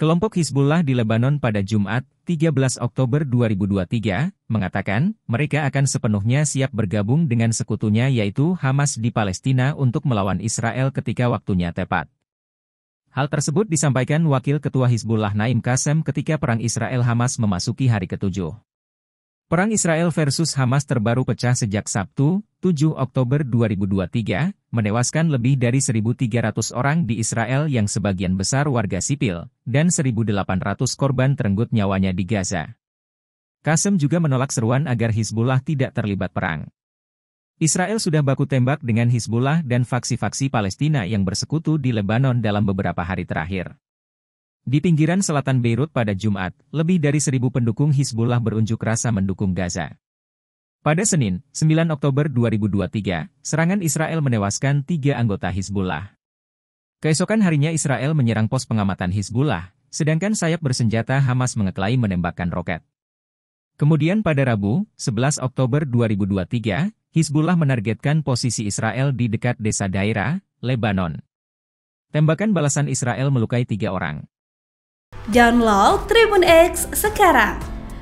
Kelompok Hizbullah di Lebanon pada Jumat, 13 Oktober 2023, mengatakan mereka akan sepenuhnya siap bergabung dengan sekutunya yaitu Hamas di Palestina untuk melawan Israel ketika waktunya tepat. Hal tersebut disampaikan Wakil Ketua Hizbullah Naim Kasem ketika Perang Israel-Hamas memasuki hari ketujuh. Perang Israel versus Hamas terbaru pecah sejak Sabtu, 7 Oktober 2023, menewaskan lebih dari 1.300 orang di Israel yang sebagian besar warga sipil, dan 1.800 korban terenggut nyawanya di Gaza. Kasem juga menolak seruan agar Hizbullah tidak terlibat perang. Israel sudah baku tembak dengan Hizbullah dan faksi-faksi Palestina yang bersekutu di Lebanon dalam beberapa hari terakhir. Di pinggiran selatan Beirut pada Jumat, lebih dari seribu pendukung Hizbullah berunjuk rasa mendukung Gaza. Pada Senin, 9 Oktober 2023, serangan Israel menewaskan tiga anggota Hizbullah. Keesokan harinya Israel menyerang pos pengamatan Hizbullah, sedangkan sayap bersenjata Hamas mengeklaim menembakkan roket. Kemudian pada Rabu, 11 Oktober 2023, Hizbullah menargetkan posisi Israel di dekat desa daerah, Lebanon. Tembakan balasan Israel melukai tiga orang. Download Tribun X sekarang